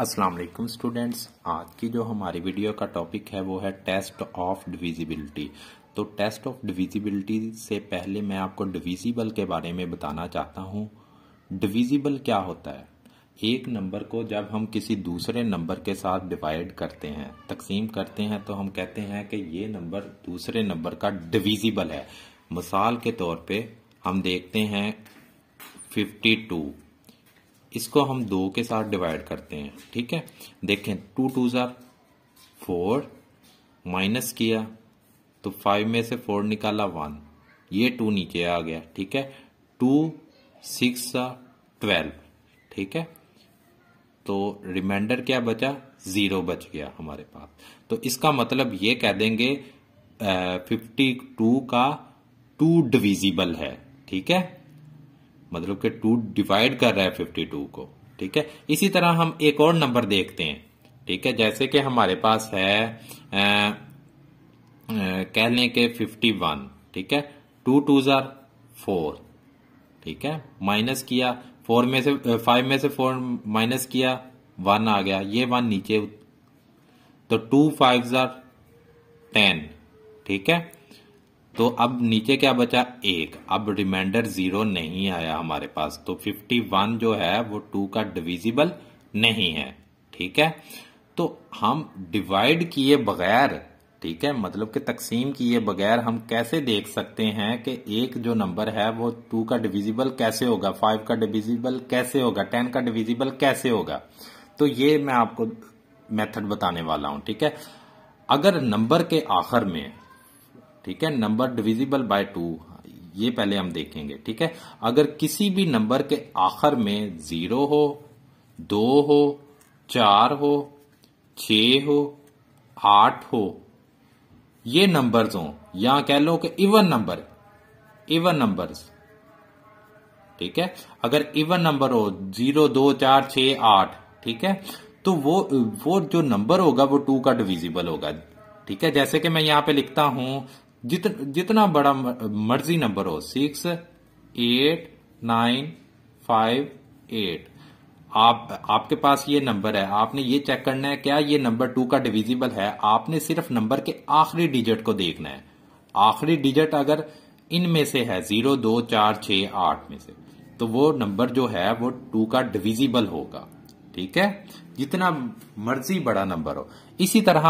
अस्सलाम वालेकुम स्टूडेंट्स आज की जो हमारी वीडियो का टॉपिक है वो है टेस्ट ऑफ डिविजिबिलिटी तो टेस्ट ऑफ डिविजिबिलिटी से पहले मैं आपको डिविजिबल के बारे में बताना चाहता हूँ डिविजिबल क्या होता है एक नंबर को जब हम किसी दूसरे नंबर के साथ डिवाइड करते हैं तकसीम करते हैं तो हम कहते हैं कि ये नंबर दूसरे नंबर का डिविजिबल है मिसाल के तौर पर हम देखते हैं फिफ्टी टू इसको हम दो के साथ डिवाइड करते हैं ठीक है देखें टू टू ज़ार फोर माइनस किया तो फाइव में से फोर निकाला वन ये टू नीचे आ गया ठीक है टू सिक्स ट्वेल्व ठीक है तो रिमाइंडर क्या बचा ज़ीरो बच गया हमारे पास तो इसका मतलब ये कह देंगे फिफ्टी टू का टू डिविजिबल है ठीक है मतलब कि टू डिवाइड कर रहा है फिफ्टी टू को ठीक है इसी तरह हम एक और नंबर देखते हैं ठीक है जैसे कि हमारे पास है कह लें कि फिफ्टी वन ठीक है टू टू ज़ार फोर ठीक है माइनस किया फोर में से फाइव में से फोर माइनस किया वन आ गया ये वन नीचे तो टू फाइव ज़ार टेन ठीक है तो अब नीचे क्या बचा एक अब रिमाइंडर जीरो नहीं आया हमारे पास तो फिफ्टी वन जो है वो टू का डिविजिबल नहीं है ठीक है तो हम डिवाइड किए बगैर ठीक है मतलब कि तकसीम किए बगैर हम कैसे देख सकते हैं कि एक जो नंबर है वो टू का डिविजिबल कैसे होगा फाइव का डिविजिबल कैसे होगा टेन का डिविजिबल कैसे होगा तो ये मैं आपको मेथड बताने वाला हूं ठीक है अगर नंबर के आखिर में ठीक है नंबर डिविजिबल बाय टू ये पहले हम देखेंगे ठीक है अगर किसी भी नंबर के आखिर में जीरो हो दो हो चार हो छ हो आठ हो ये नंबर्स हो या कह लो कि इवन नंबर इवन नंबर्स ठीक है अगर इवन नंबर हो जीरो दो चार छ आठ ठीक है तो वो वो जो नंबर होगा वो टू का डिविजिबल होगा ठीक है जैसे कि मैं यहां पे लिखता हूं जित, जितना बड़ा मर्जी नंबर हो six eight nine five eight आप आपके पास ये नंबर है आपने ये चेक करना है क्या ये नंबर टू का डिविजिबल है आपने सिर्फ नंबर के आखिरी डिजिट को देखना है आखिरी डिजिट अगर इनमें से है जीरो दो चार छ आठ में से तो वो नंबर जो है वो टू का डिविजिबल होगा ठीक है जितना मर्जी बड़ा नंबर हो इसी तरह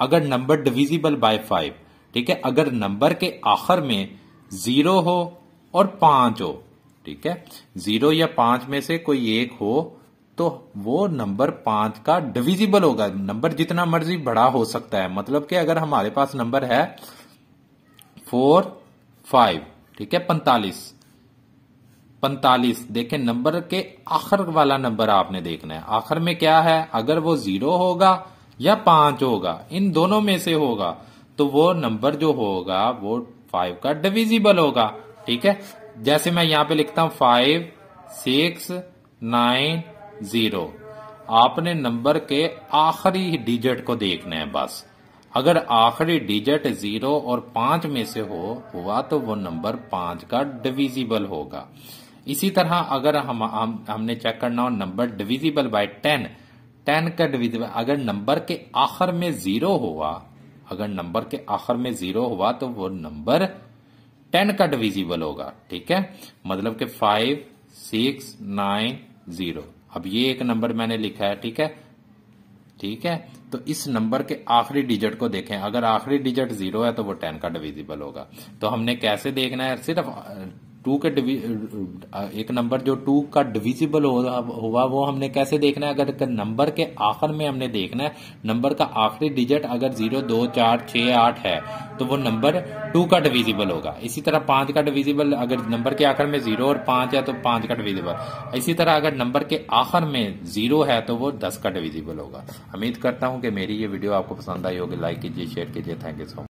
अगर नंबर डिविजिबल बाय फाइव ठीक है अगर नंबर के आखिर में जीरो हो और पांच हो ठीक है जीरो या पांच में से कोई एक हो तो वो नंबर पांच का डिविजिबल होगा नंबर जितना मर्जी बड़ा हो सकता है मतलब कि अगर हमारे पास नंबर है फोर फाइव ठीक है पैंतालीस पैंतालीस देखें नंबर के आखिर वाला नंबर आपने देखना है आखिर में क्या है अगर वो जीरो होगा या पांच होगा इन दोनों में से होगा तो वो नंबर जो होगा वो फाइव का डिविजिबल होगा ठीक है जैसे मैं यहाँ पे लिखता हूँ फाइव सिक्स नाइन जीरो आपने नंबर के आखिरी डिजिट को देखना है बस अगर आखिरी डिजिट जीरो और पांच में से हो हुआ तो वो नंबर पांच का डिविजिबल होगा इसी तरह अगर हम, हम हमने चेक करना हो number divisible by ten ten का डिविजिबल अगर नंबर के आखिर में जीरो हुआ अगर नंबर के आखिर में जीरो हुआ तो वो नंबर टेन का डिविजिबल होगा ठीक है मतलब कि फाइव सिक्स नाइन जीरो अब ये एक नंबर मैंने लिखा है ठीक है ठीक है तो इस नंबर के आखिरी डिजिट को देखें अगर आखिरी डिजिट जीरो है तो वो टेन का डिविजिबल होगा तो हमने कैसे देखना है सिर्फ टू के एक नंबर जो टू का डिविजिबल हुआ वो हमने कैसे देखना है अगर नंबर के आखिर में हमने देखना है नंबर का आखिरी डिजिट अगर जीरो दो चार छ आठ है तो वो नंबर टू का डिविजिबल होगा इसी तरह पांच का डिविजिबल अगर नंबर के आखिर में जीरो और पांच है तो पांच का डिविजिबल इसी तरह अगर नंबर के आखिर में जीरो है तो वो दस का डिविजिबल होगा उम्मीद करता हूँ कि मेरी ये वीडियो आपको पसंद आई होगी लाइक कीजिए शेयर कीजिए थैंक यू सो मच